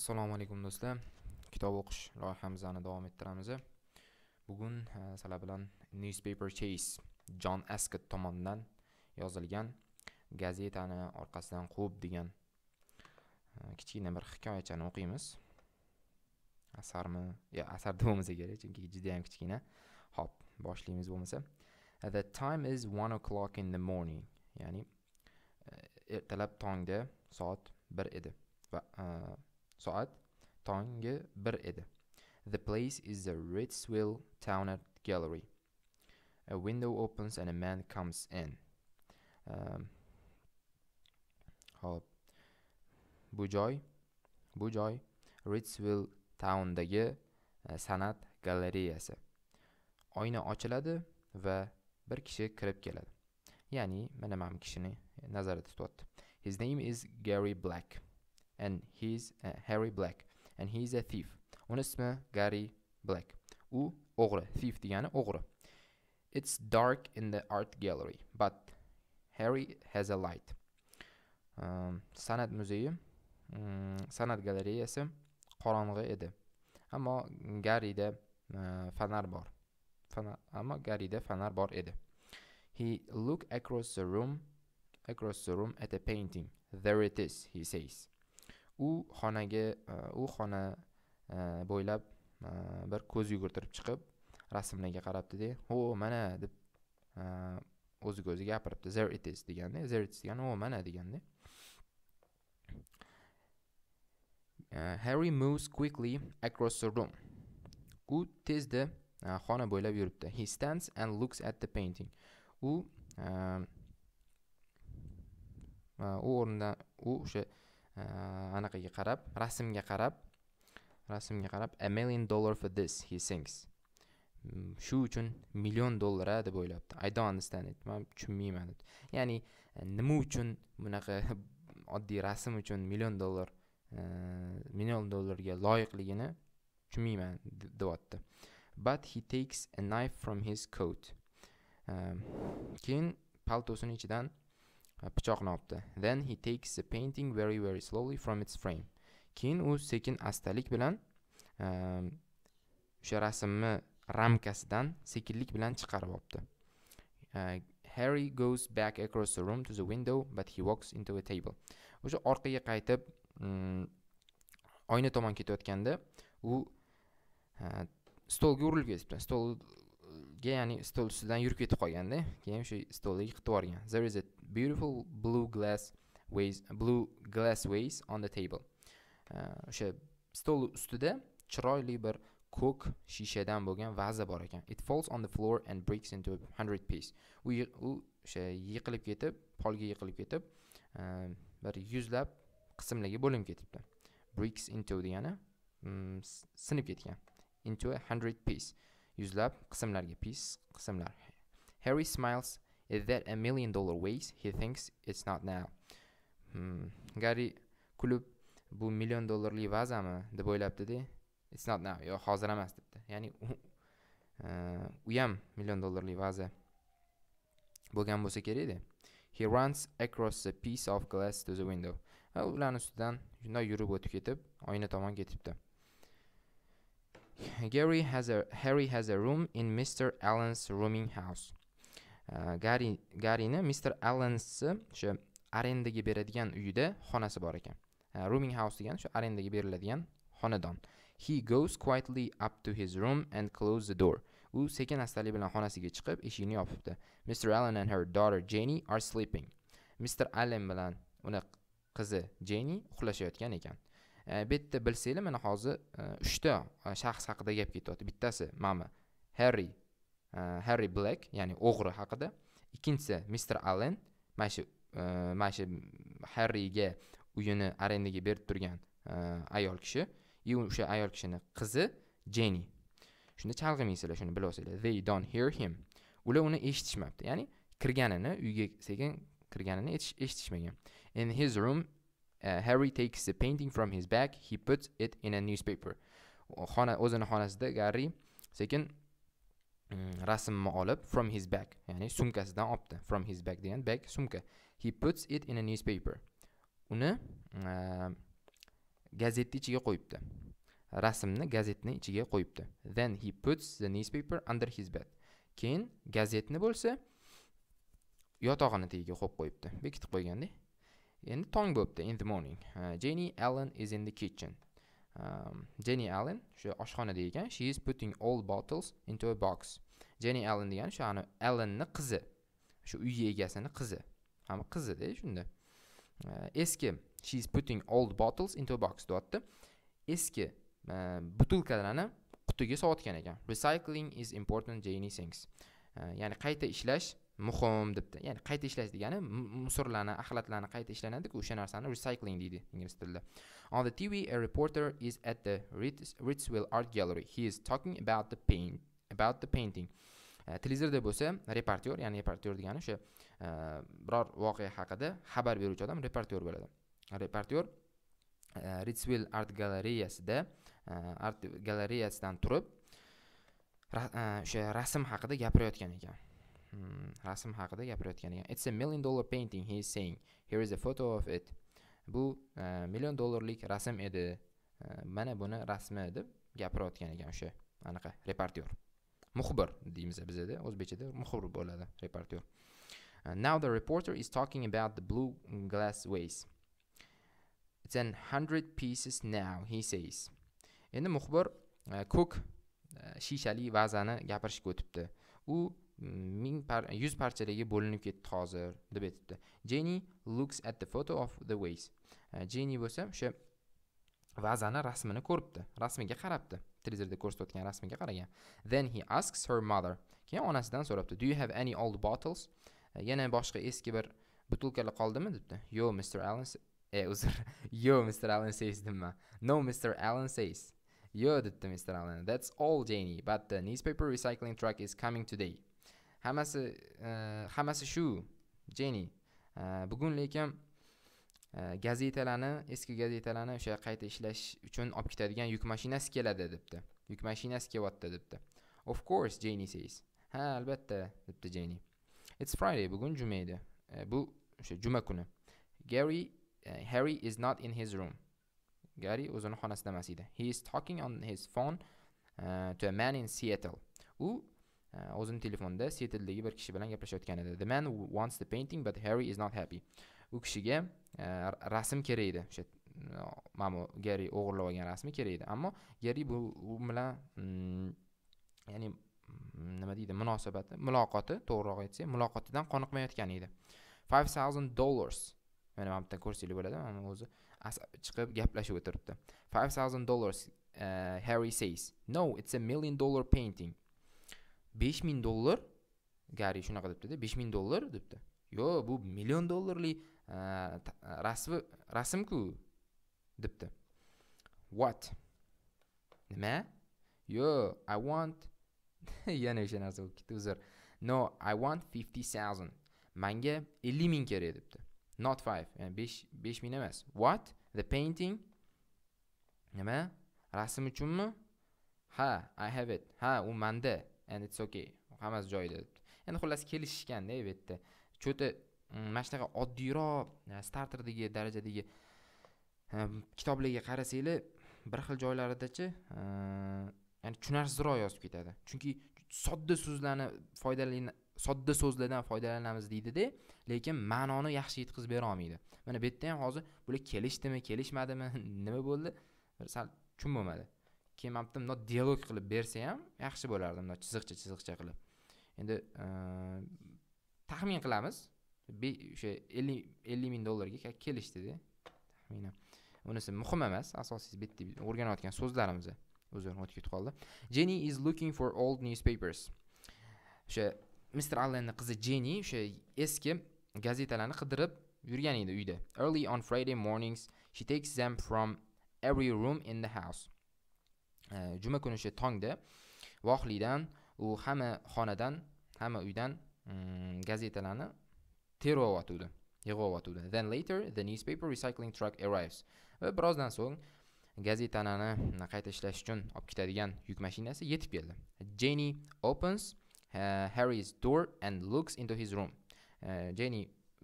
assalomu alaykum do'stlar kitob o'qish loyihamizni davom ettiramiz bugun e, sizlar bilan newspaper chase jon askot tomonidan yozilgan gazetani orqasidan quvib degan e, kichkina bir hikoyachani o'qiymiz asarmi yo asarda bo'lmasa kerak chunki judayam kichkina hop boshlaymiz bo'lmasa the time is one o'clock in the morning ya'ni e, ertalab tongda soat bir edi va Soat tongi bir edi. The place is the Ritzville Town Art Gallery. A window opens and a man comes in. Um, hop. Bu joy bu joy Ritzville Towndagi uh, san'at galereyasi. Oyna ochiladi va bir kishi kirib keladi. Ya'ni mana mana kishini nazarda tutyapti. His name is Gary Black. and he's uh, Harry Black and he's a thief. Onun ismi Gary Black. U o'g'ri, thief degani o'g'ri. It's dark in the art gallery, but Harry has a light. Um, san'at muzeyi, um, hmm, san'at galereyasi qorong'i edi. Ammo Garyda uh, e, fanar bor. Fanar, ammo Garyda fanar bor edi. He looked across the room, across the room at a painting. There it is, he says. u xonaga e, u xona e, bo'ylab e, bir ko'z yugurtirib chiqib rasmlarga qarabdida ho mana deb o'ziga o'zi gapiribdi there it is deganda there it is degani o mana deganda harry moves quickly across the room u tezda xona bo'ylab yuribdi he stands and looks at the painting u u o'rnidan u o'sha anaqaga qarab rasmga qarab rasmga qarab a million dollar for this he thinks shu uchun million dollar a deb o'ylabdi i don't understand it man tushunmayman deb ya'ni e, nima uchun bunaqa oddiy rasm uchun million dollar e, million dollarga loyiqligini tushunmayman deyapti but he takes a knife from his coat keyin paltosini ichidan pichoqni olibdi then he takes the painting very very slowly from its frame keyin u sekin astalik bilan ehm, o'sha rasmni ramkasidan sekinlik bilan chiqarib olibdi harry goes back across the room to the window but he walks into a table o'sha orqaga qaytib mm, oyna tomon ketayotganda u stolga urilib ketibdi stol ga ya'ni stol ustidan yurib ketib qolganda keyin o'sha stolni yiqitib yuborgan there is a beautiful blue glass ways blue glass ways on the table o'sha uh, stol ustida chiroyli bir ko'k shishadan bo'lgan vaza bor ekan it falls on the floor and breaks into a hundred piece u o'sha yiqilib ketib polga yiqilib ketib uh, bir yuzlab qismlarga bo'linib ketibdi breaks into degani mm, sinib ketgan into a hundred piece yuzlab qismlarga piece qismlar harry smiles is that a million dollar ways he thinks it's not now hmm. gari kulib bu million dollarli vazami deb o'ylabdida it's not now yo hozir emas debdi ya'ni u ham e, million dollarli vaza bo'lgan bo'lsa kerakda he runs across the piece of glass to the window va ularni ustidan shunday yurib o'tib ketib oyna tomon ketibdi Gary has a Harry has a room in Mr. Allen's rooming house. Uh, Gary Garyni Mr. Allen's o'sha arendaga beradigan uyida xonasi bor ekan. Uh, rooming house degan o'sha arendaga beriladigan xonadon. He goes quietly up to his room and closes the door. U sekin astalik bilan xonasiga chiqib, eshikni yopibdi. Mr. Allen and her daughter Jenny are sleeping. Mr. Allen bilan uni qizi Jenny uxlashayotgan ekan. bitta bilsanglar mana hozir uchta shaxs haqida gap ketyapti bittasi mana harri harri black ya'ni o'g'ri haqida ikkinchisi mister allen mana shu mana shu harriga uyini arendaga berib turgan ayol kishi и o'sha ayol kishini qizi jenni shunda chalg'imaysizlar shuni bilib olsanglar they don't hear him ular uni eshitishmabdi ya'ni kirganini uyga sekin kirganini eshitishmagan in his room uh, harry takes the painting from his bag he puts it in a newspaper xona o'zini xonasida garri sekin mm, rasmni olib from his bag ya'ni sumkasidan olibdi from his bag degan bag sumka he puts it in a newspaper uni uh, gazetni ichiga qo'yibdi rasmni gazetni ichiga qo'yibdi then he puts the newspaper under his bed keyin gazetni bo'lsa yotog'ini tagiga qo'yib qo'yibdi bekitib qo'ygandek endi tong bo'libdi in the morning uh, jenny allen is in the kitchen um, jenny allen o'sha oshxonada ekan she is putting all bottles into a box jenny allen degani o'sha ani allenni qizi o'sha uy egasini qizi hamma qizida shunda uh, eski she is putting old bottles into a box deyapti eski uh, butilkalarni qutiga sotgan ekan recycling is important jenny uh, ya'ni qayta ishlash muhim debdi ya'ni qayta ishlash degani musorlarni axlatlarni qayta ishlanadiku o'sha narsani recycling deydi ingliz tilida on the tv a reporter is at the ritzville art gallery he is talking about the paint about the painting eh, televizorda bo'lsa reportyor ya'ni reportyor degani o'sha eh, biror voqea haqida xabar beruvchi odam reportyor bo'ladi reportyor eh, ritzville art galereyasida art galereyasidan turib o'sha rasm haqida gapirayotgan ekan Hmm, rasm haqida gapirayotgan ekan it's a million dollar painting he is saying here is a photo of it bu uh, million dollarlik rasm edi uh, mana buni rasmi deb gapirayotgan ekan o'sha anaqa reportyor muxbir deymiz bizada o'zbekchada muxbir bo'ladi reportyor uh, e, now the reporter is talking about the blue glass ways it's an hundred pieces now he says endi muxbir ko'k shishali vazani gapirishga o'tibdi u ming par yuz parchalarga bo'linib ketdi hozir deb aytibdi jenny looks at the photo of the ways jenny bo'lsa o'sha vazani rasmini ko'ribdi rasmiga qarabdi televizorda ko'rsatayotgan rasmiga qaragan then he asks her mother keyin onasidan so'rabdi do you have any old bottles yana boshqa eski bir butilkalar qoldimi debdi yo mr allen e uzr yo mr allen says dedim no mr allen says yo debdi mr allen that's all jenny but the newspaper recycling truck is coming today hammasi e, hammasi shu jeni e, bugun lekin e, gazetalarni eski gazetalarni o'sha qayta ishlash uchun olib ketadigan yuk mashinasi keladi debdi yuk mashinasi kelyapti debdi of course jeni says ha albatta debdi jeni it's friday bugun juma edi bu o'sha juma kuni gary uh, harry is not in his room gary o'zini xonasida emas edi he is talking on his phone uh, to a man in seattle u Э, o'zini telefonida setldagi bir kishi bilan gaplashayotgan edi the man wants the painting but harry is not happy u kishiga e, rasm kerak edi o'sha mana bu gari o'g'irlab olgan rasmi kerak edi ammo gari bu bilan mm, ya'ni mm, nima deydi munosabati muloqoti to'g'riroq aytsak muloqotidan qoniqmayotgan edi five thousand dollars mana mana bu yerda ko'rsanglar bo'ladi mana o'zi chiqib gaplashib o'tiribdi five thousand dollars e, harry says no it's a million dollar painting besh dolar, dollar gari shunaqa debdida besh ming dolar debdi Yo bu milyon dolarlı dollarlik e, e, rasmi ku debdi what Ne? Yo i want yana o'sha narsa bo'lib ketdi uzr no i want fifty thousand manga ellik ming kerak debdi not five ya'ni besh besh ming emas what the painting Ne? rasm uchunmi ha i have it ha u manda and it's okay hammasi joyida endi xullas kelishishganda bu yerda cho'ti mm, mana shunaqa oddiyroq e, starterdagi darajadagi e, kitoblarga qarasanglar bir xil joylaridachi e, ya'ni tushunarsizroq yozib ketadi chunki sodda so'zlarni foydali sodda so'zlardan foydalanamiz deydida lekin ma'noni yaxshi yetkazib bera olmaydi mana bu yerda ham hozir bular kelishdimi kelishmadimi nima bo'ldi sal tushunib bo'lmadi kelmabdi mundoq dialog qilib bersa ham yaxshi bo'lardi mundoq chiziqcha chiziqcha qilib endi taxmin qilamiz o'sha ellik ellik ming dollarga kelishdida taxminan unisi muhim emas asosiysi yerda o'rganayotgan so'zlarimiz o'zi o'tib ketib qoldi jenny is looking for old newspapers o'sha mister allenni qizi jenny o'sha eski gazetalarni qidirib yurgan edi uyda early on friday mornings she takes them from every room in the house juma kuni o'sha tongda vohlikdan u hamma xonadan hamma uydan mm, gazetalarni teryotuvdi yig'yotuvdi then later the newspaper recycling truck arrives va birozdan so'ng gazetalarni qayta ishlash uchun olib ketadigan yuk mashinasi yetib keldi jenny opens uh, harry's door and looks into his room uh, jenny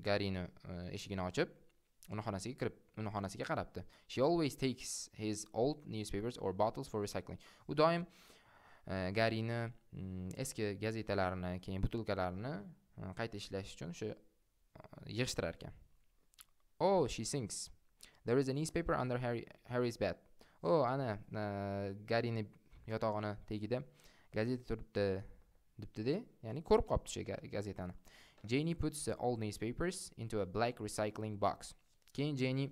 garini uh, eshigini ochib uni xonasiga kirib xonasiga qarabdi she always takes his old newspapers or bottles for recycling u doim e, garini mm, eski gazetalarni keyin butilkalarini e, qayta ishlash uchun o'sha e, yig'ishtirar ekan oh she sings there is a newspaper under Harry, harry's bed o oh, ana garini yotog'ini tagida gazeta turibdi debdida ya'ni ko'rib qolibdi o'sha gazetani jenny puts all newspapers into a black recycling box keyin jenny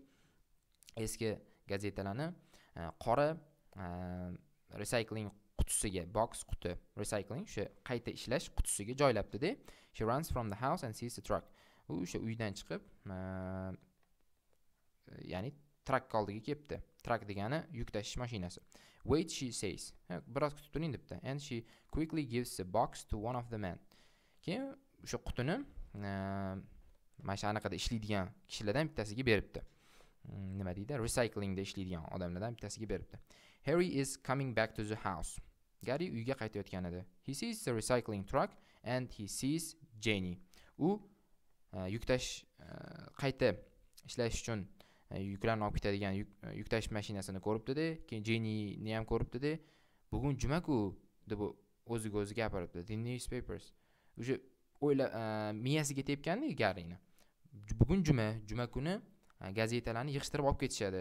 eski gazetalarni e, qora e, recycling qutisiga box quti recycling o'sha qayta ishlash qutisiga joylabdida she runs from the house and sees the truck u o'sha uydan chiqib e, ya'ni trakni oldiga kelibdi trak degani yuk tashish mashinasi wait she says biroz kutib turing debdi and she quickly gives the box to one of the men keyin o'sha qutini mana shu anaqada ishlaydigan kishilardan bittasiga beribdi Hmm, nima deydi recyclingda ishlaydigan odamlardan bittasiga beribdi harry is coming back to the house gari uyga qaytayotgan edi he sees the recycling truck and he sees jenny u e, yuktash e, qayta ishlash uchun e, yuklarni olib ketadigan yuk mashinasini ko'ribdida keyin jennini ham ko'ribdida bugun juma ku deb o'ziga o'zi gapiribdi the newspapers уже o'yla miyasiga tepgandi garini bugun juma juma kuni gazetalarni yig'ishtirib olib ketishadi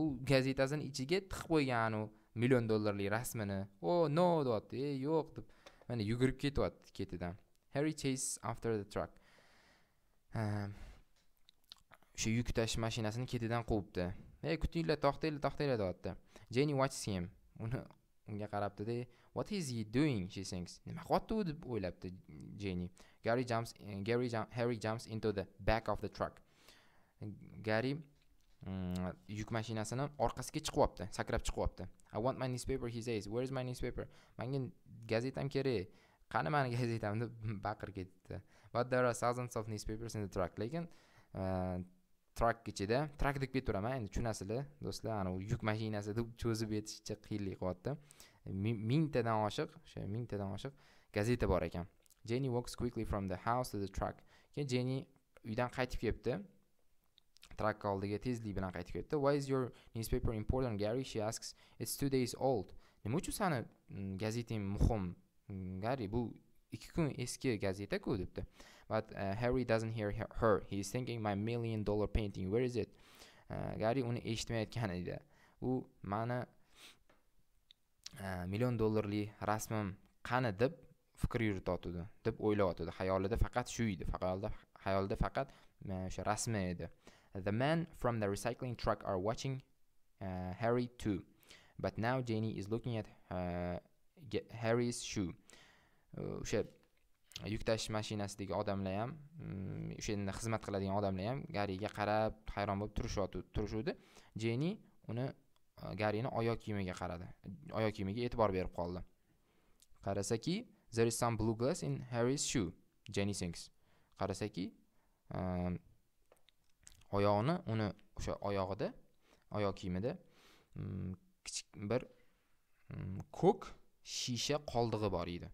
u gazetasini ichiga tiqib qo'ygan u million dollarlik rasmini o no deyapti ey yo'q deb mana yugurib ketyapti ketidan harry chase after the truck o'sha yuk tashish mashinasini ketidan quvibdi ey kutinglar to'xtanglar to'xtanglar deyapti jenny watches him uni unga qarabdida what is he doing she thinks nima qilyapti u deb o'ylabdi jenny gary jumps gary harry jumps into the back of the truck gari mm, yuk mashinasini orqasiga olibdi sakrab olibdi i want my newspaper he says where is my newspaper manga gazetam kerak qani mani gazetam deb baqir ketdi but there are thousands of newspapers in the truck lekin uh, truck ichida truck deb ketaveraman endi tushunasizlar do'stlar ana yuk mashinasi deb cho'zib yetishcha qiyinlik qilyapti mingtadan oshiq o'sha mingtadan oshiq gazeta bor ekan jenny walks quickly from the house to the truck keyin jenny uydan qaytib kelibdi trak oldiga tezlik bilan qaytib ketdi why is your newspaper important gary she asks it's two days old nima uchun sani mm, gazeting muhim mm, gari bu ikki kun eski gazetaku debdi but uh, harry doesn't hear her he is thinking my million dollar painting where is it uh, gari uni eshitmayotgan edi u mani uh, million dollarli rasmim qani deb fikr yurityotdi deb o'ylayotgandi xayolida faqat shu edi xayolida xayolida faqat o'sha uh, rasmi edi The men from the recycling truck are watching uh, Harry too, but now Janie is looking at uh, Harry's shoe. O'sha oh, yuk tashish mashinasidagi odamlar ham, o'sha mm, yerda xizmat qiladigan odamlar ham Gariga qarab hayron bo'lib turishuvdi. Jeni uni uh, Garini oyoq kiyimiga qaradi. Oyoq kiyimiga e'tibor berib qoldi. Qarasaki, there is some blue glass in Harry's shoe. Jenny thinks. Qarasaki, um, oyog'ini uni o'sha oyog'ida oyoq kiyimida mm, kichik bir mm, ko'k shisha qoldig'i bor edi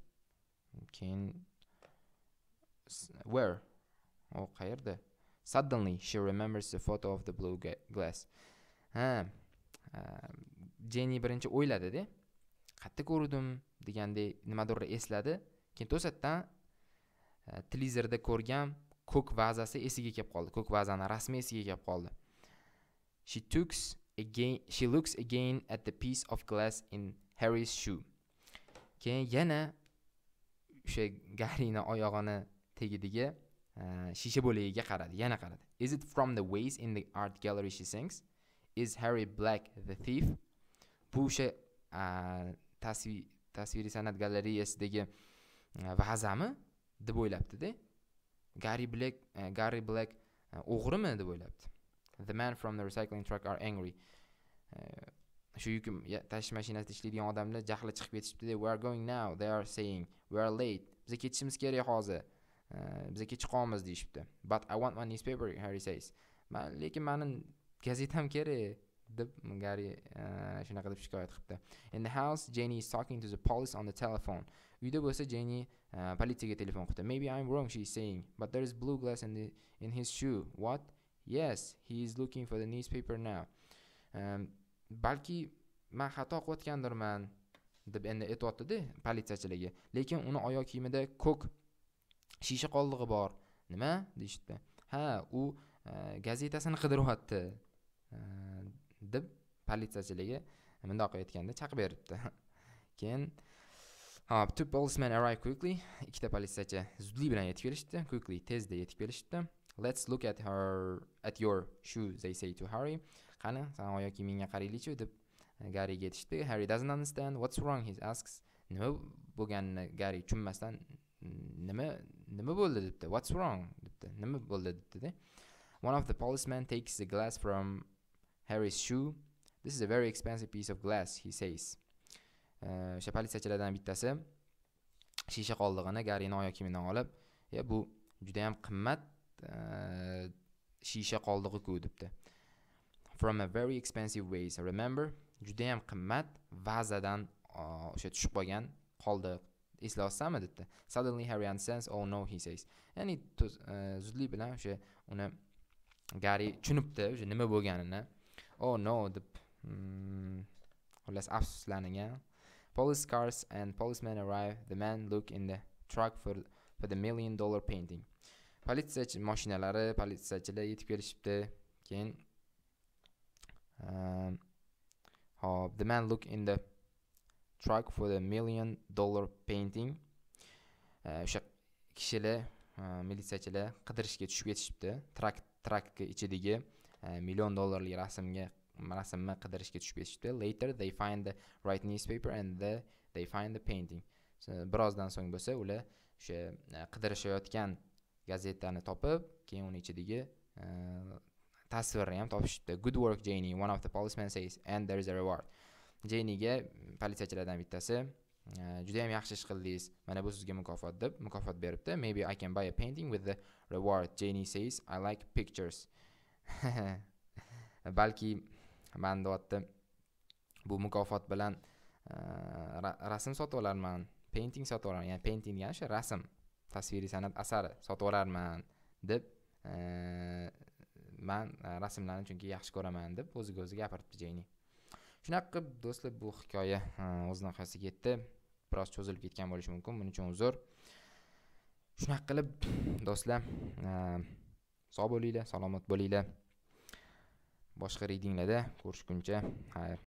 keyin where u qayerda suddenly she remembers the photo of the blue glass ha jenni birinchi o'yladida qayerda ko'rdim degandek nimadir esladi keyin to'satdan televizorda ko'rgan ko'k vazasi esiga kelib qoldi ko'k vazani rasmi esiga kelib qoldi she looks again she looks again at the piece of glass in harry's shoe keyin yana o'sha garrini oyog'ini tegidiga e, shisha bo'lagiga qaradi yana qaradi is it from the ways in the art gallery she sings is harry black the thief bu o'sha e, tasvir tasviriy san'at galereyasidagi e, vazami deb o'ylabdida Black, uh, Gary Black eh, eh, o'g'rimi deb o'ylabdi the man from the recycling truck are angry eh, shu yuk tashish mashinasida ishlaydigan odamlar jahli chiqib de. we are going now they are saying we are late biza ketishimiz kerak hozir biza qolamiz deyishibdi but i want my newspaper harry says man lekin mani gazetam kerak deb gari shunaqa deb shikoyat qilibdi in the house jenny is talking to the police on the telephone uyda bo'lsa jenni politsiyaga telefon qildi maybe i'm wrong she is saying but there is blue glass in, the, in his shoe what yes he is looking for the newspaper now um, balki man xato qilayotgandirman deb endi aytyaptida politsiyachilarga lekin uni oyoq kiyimida ko'k shisha qoldig'i bor nima deyishibdi ha u uh, gazetasini qidiryapti uh, deb politsiyachilarga mundoq aytganda chaqib beribdi keyin Hop, two policemen arrive quickly. İki de polisyaçı zudli bilen yetip gelişti. Quickly, tez de yetip gelişti. Let's look at her at your shoes, they say to Harry. Qani, san oyoqing menga qaraylichi deb Gary yetishdi. Harry doesn't understand what's wrong, he asks. Nima bo'lganini Gary tushunmasdan nima nima bo'ldi debdi. What's wrong debdi. Nima bo'ldi debdi. One of the policemen takes the glass from Harry's shoe. This is a very expensive piece of glass, he says. o'sha politsiyachilardan bittasi shisha qoldig'ini garini oyoq kiyimidan olib e bu juda yam qimmat shisha qoldig'iku debdi from a very expensive vase remember juda yam qimmat vazadan o'sha tushib qolgan qoldiq eslayapsanmi debdi suddenly harry understands oh no he says ya'ni e, zudlik bilan o'sha uni gari tushunibdi o'sha nima bo'lganini oh no deb hmm, xullas afsuslanigan Police cars and policemen arrive. The men look in the truck for, for the million dollar painting. Politsiyachi mashinalari, politsiyachilar yetib kelishibdi. Keyin um, hop, the men look in the truck for the million dollar painting. Uh, o'sha kishilar, uh, militsiyachilar qidirishga tushib ketishibdi. Truck truckning ichidagi uh, million dollarlik rasmga rasmni qidirishga tushib ketishibdi later they find the right newspaper and the, they find the painting birozdan so'ng bo'lsa ular o'sha e, qidirishayotgan gazetani topib keyin uni ichidagi e, tasvirni ham topishibdi good work janie one of the policemen says and there is a reward jeniga politsiyachilardan bittasi e, juda ham yaxshi ish qildingiz mana bu sizga mukofot deb mukofot beribdi maybe i can buy a painting with the reward janie says i like pictures balki man deyapti bu mukofot bilan rasm sotib olarman painting sotib olarman ya'ni painting degani o'sha rasm tasviriy san'at asari sotib olarman deb man rasmlarni chunki yaxshi ko'raman deb o'ziga o'zi gapiribdi jeyni shunaqa qilib do'stlar bu hikoya o'z nihoyasiga yetdi biroz cho'zilib ketgan bo'lishi mumkin buning uchun uzr shunaqa qilib do'stlar sog' bo'linglar salomat bo'linglar boshqa redinglarda ko'rishguncha xayr